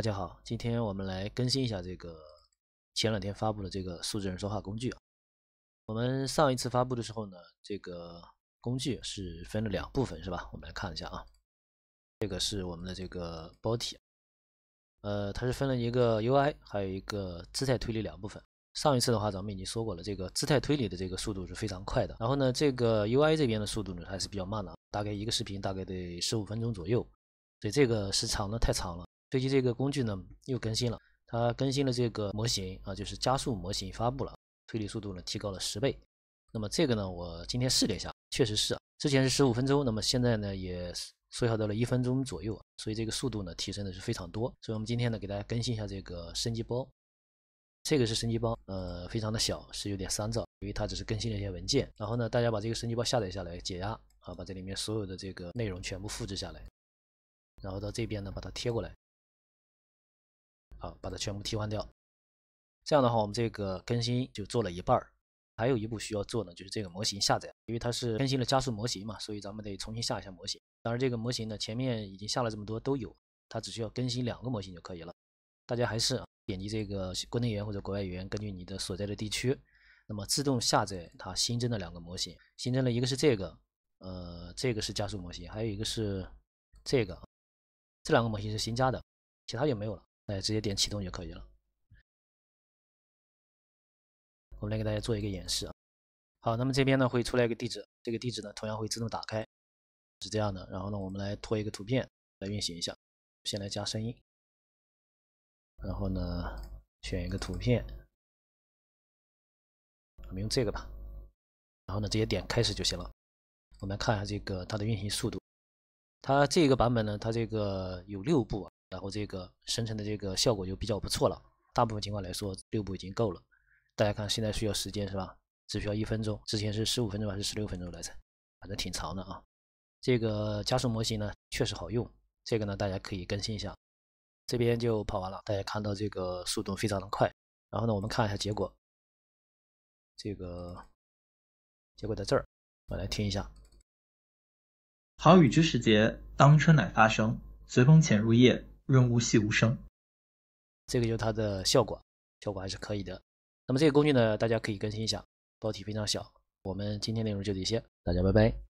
大家好，今天我们来更新一下这个前两天发布的这个数字人说话工具啊。我们上一次发布的时候呢，这个工具是分了两部分，是吧？我们来看一下啊，这个是我们的这个包体，呃，它是分了一个 UI，还有一个姿态推理两部分。上一次的话，咱们已经说过了，这个姿态推理的这个速度是非常快的，然后呢，这个 UI 这边的速度呢还是比较慢的，大概一个视频大概得十五分钟左右，所以这个时长呢太长了。飞机这个工具呢又更新了，它更新了这个模型啊，就是加速模型发布了，推理速度呢提高了十倍。那么这个呢，我今天试了一下，确实是啊，之前是十五分钟，那么现在呢也缩小到了一分钟左右，所以这个速度呢提升的是非常多。所以我们今天呢给大家更新一下这个升级包，这个是升级包，呃，非常的小，是有点三兆，因为它只是更新了一些文件。然后呢，大家把这个升级包下载下来，解压啊，把这里面所有的这个内容全部复制下来，然后到这边呢把它贴过来。啊，把它全部替换掉。这样的话，我们这个更新就做了一半儿，还有一步需要做呢，就是这个模型下载。因为它是更新了加速模型嘛，所以咱们得重新下一下模型。当然，这个模型呢，前面已经下了这么多都有，它只需要更新两个模型就可以了。大家还是点击这个国内语言或者国外语言，根据你的所在的地区，那么自动下载它新增的两个模型。新增了一个是这个，呃，这个是加速模型，还有一个是这个，这两个模型是新加的，其他就没有了。来直接点启动就可以了。我们来给大家做一个演示啊。好，那么这边呢会出来一个地址，这个地址呢同样会自动打开，是这样的。然后呢，我们来拖一个图片来运行一下。先来加声音，然后呢选一个图片，我们用这个吧。然后呢直接点开始就行了。我们来看一下这个它的运行速度。它这个版本呢，它这个有六步啊。然后这个生成的这个效果就比较不错了，大部分情况来说六步已经够了。大家看现在需要时间是吧？只需要一分钟，之前是十五分钟还是十六分钟来着？反正挺长的啊。这个加速模型呢确实好用，这个呢大家可以更新一下。这边就跑完了，大家看到这个速度非常的快。然后呢我们看一下结果，这个结果在这儿，我来听一下。好雨知时节，当春乃发生，随风潜入夜。润物细无声，这个就是它的效果，效果还是可以的。那么这个工具呢，大家可以更新一下，包体非常小。我们今天内容就这些，大家拜拜。